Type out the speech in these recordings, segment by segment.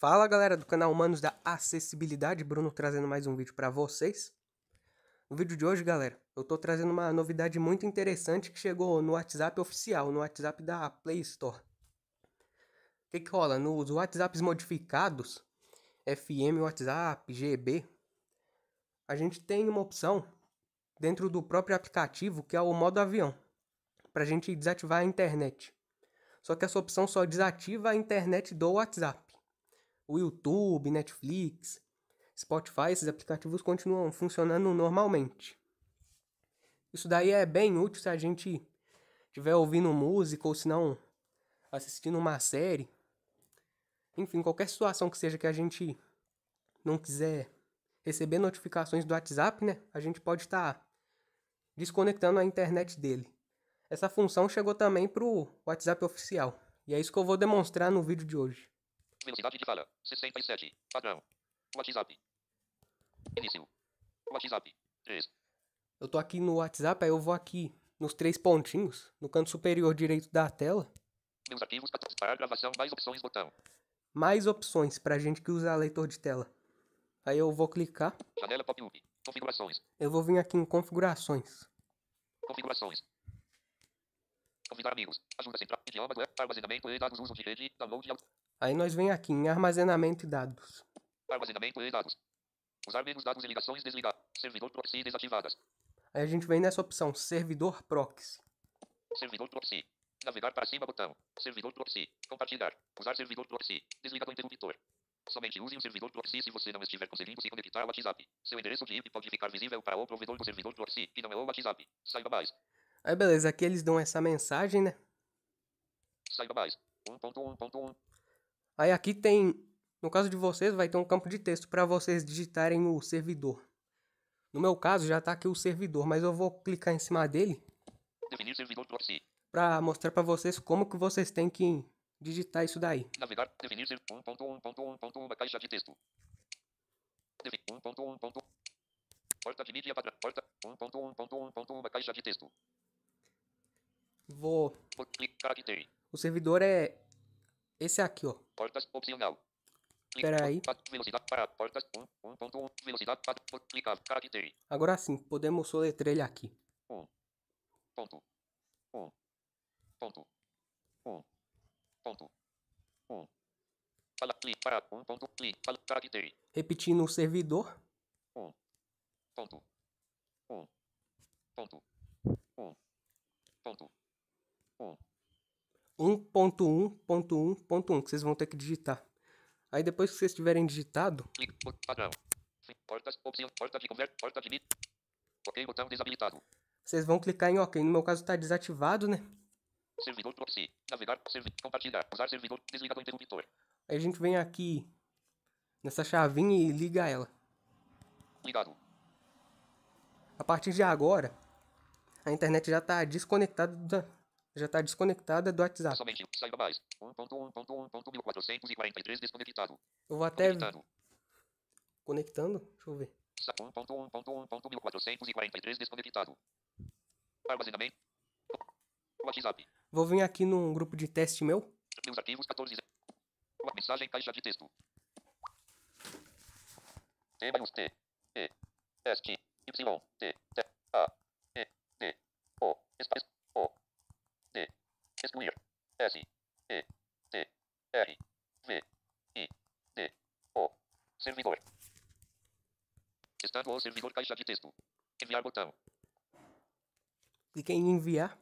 Fala galera do canal Humanos da Acessibilidade, Bruno trazendo mais um vídeo para vocês. No vídeo de hoje, galera, eu tô trazendo uma novidade muito interessante que chegou no WhatsApp oficial, no WhatsApp da Play Store. O que, que rola? Nos WhatsApps modificados, FM, WhatsApp, GB, a gente tem uma opção dentro do próprio aplicativo que é o modo avião, para a gente desativar a internet. Só que essa opção só desativa a internet do WhatsApp o YouTube, Netflix, Spotify, esses aplicativos continuam funcionando normalmente. Isso daí é bem útil se a gente estiver ouvindo música ou se não assistindo uma série. Enfim, qualquer situação que seja que a gente não quiser receber notificações do WhatsApp, né? A gente pode estar tá desconectando a internet dele. Essa função chegou também para o WhatsApp oficial. E é isso que eu vou demonstrar no vídeo de hoje. Velocidade de fala. 67. Padrão. WhatsApp. Início. WhatsApp. 3. Eu tô aqui no WhatsApp, aí eu vou aqui nos três pontinhos, no canto superior direito da tela. Meus arquivos para gravação, mais opções, botão. Mais opções pra gente que usa leitor de tela. Aí eu vou clicar. Janela pop-up. Configurações. Eu vou vir aqui em configurações. Configurações. Convidar amigos. Ajuda central. Idiomas web. Armazenamento e dados. Uso de rede. Download. Aí nós vem aqui em armazenamento de dados. Armazenamento de dados. Usar menos dados e ligações desligar. Servidor proxy desativadas. Aí a gente vem nessa opção, servidor proxy. Servidor proxy. Navegar para cima botão. Servidor proxy. Compartilhar. Usar servidor proxy. Desligar o interruptor. Somente use o servidor proxy se você não estiver conseguindo se conectar ao WhatsApp. Seu endereço de IP pode ficar visível para o provedor do servidor proxy, que não é o WhatsApp. Saiba mais. Aí beleza, aqui eles dão essa mensagem, né? Saiba mais. 1.1.1. Aí aqui tem, no caso de vocês, vai ter um campo de texto para vocês digitarem o servidor. No meu caso já está aqui o servidor, mas eu vou clicar em cima dele definir Para mostrar para vocês como que vocês têm que digitar isso daí. Navegar, definir caixa de texto. 1.1.1 porta de mídia padrão, porta 1.1.1.1 caixa de texto. Vou. Vou clicar aqui. O servidor é esse aqui, ó. Portas opcional. Peraí. Agora sim, podemos soletrar ele aqui. ponto, ponto, ponto, Fala, clique, para, um, ponto, clique, Repetindo o servidor. Um, ponto, um, ponto, um, ponto, um. 1.1.1.1 que vocês vão ter que digitar. Aí depois que vocês tiverem digitado. Vocês vão clicar em OK. No meu caso está desativado, né? Servidor proxy. Navegar, servi compartilhar, usar servidor, interruptor. Aí a gente vem aqui nessa chavinha e liga ela. Ligado. A partir de agora, a internet já está desconectada da, já está desconectada do WhatsApp. Somente, saiba mais. 1.1.1.1443 desconectado. Eu vou até... Conectado. Conectando? Deixa eu ver. 1.1.1.1443 desconectado. Armazenamento. WhatsApp. Vou vir aqui num grupo de teste meu. Meus arquivos 14. Uma mensagem caixa de texto. T mais T. E. S. T Y. T. T. A. E. D. O. Espaço. O. Excluir. S. E. T. R. V. I. D. O. Servidor. Estado ou servidor caixa de texto. Enviar botão. Clique em enviar.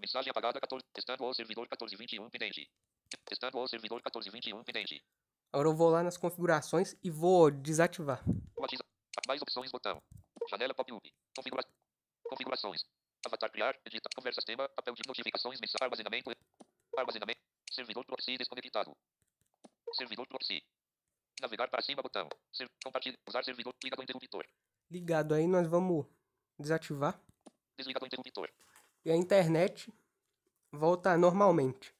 Mensagem apagada 14. Estado ou servidor 1421 pendente. Estado ou servidor 1421 pendente. Agora eu vou lá nas configurações e vou desativar. Mais opções botão. Janela pop-up. Configura... Configurações. Avatar criar, editar, conversa tema, papel de notificações, mensagem, armazenamento, armazenamento, servidor proxy desconectado. Servidor proxy. Navegar para cima, botão. Ser, compartilhar, usar servidor, liga com interruptor. Ligado aí, nós vamos desativar. desligado o interruptor. E a internet volta normalmente.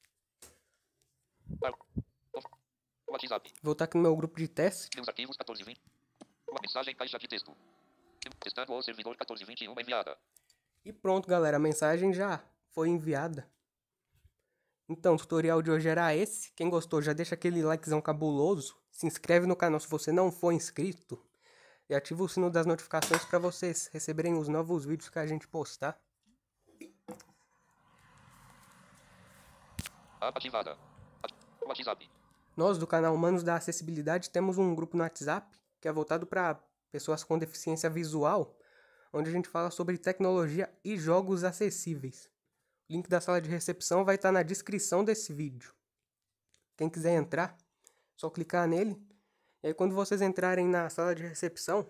Tá. WhatsApp. Voltar aqui no meu grupo de teste. Meus arquivos 1420. Uma mensagem caixa de texto. Testando o servidor 1421 enviada. E pronto, galera, a mensagem já foi enviada. Então, o tutorial de hoje era esse. Quem gostou, já deixa aquele likezão cabuloso. Se inscreve no canal se você não for inscrito. E ativa o sino das notificações para vocês receberem os novos vídeos que a gente postar. Ativada. WhatsApp. Nós do canal Humanos da Acessibilidade temos um grupo no WhatsApp que é voltado para pessoas com deficiência visual onde a gente fala sobre tecnologia e jogos acessíveis. O link da sala de recepção vai estar tá na descrição desse vídeo. Quem quiser entrar, só clicar nele. E aí quando vocês entrarem na sala de recepção,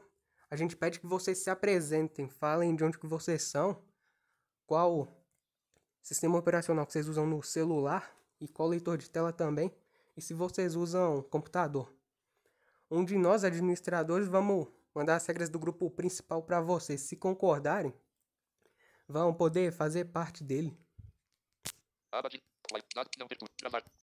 a gente pede que vocês se apresentem, falem de onde que vocês são, qual sistema operacional que vocês usam no celular e qual leitor de tela também, e se vocês usam computador. Um de nós, administradores, vamos mandar as regras do grupo principal para vocês. Se concordarem, vão poder fazer parte dele. Aba de... Não, gravar.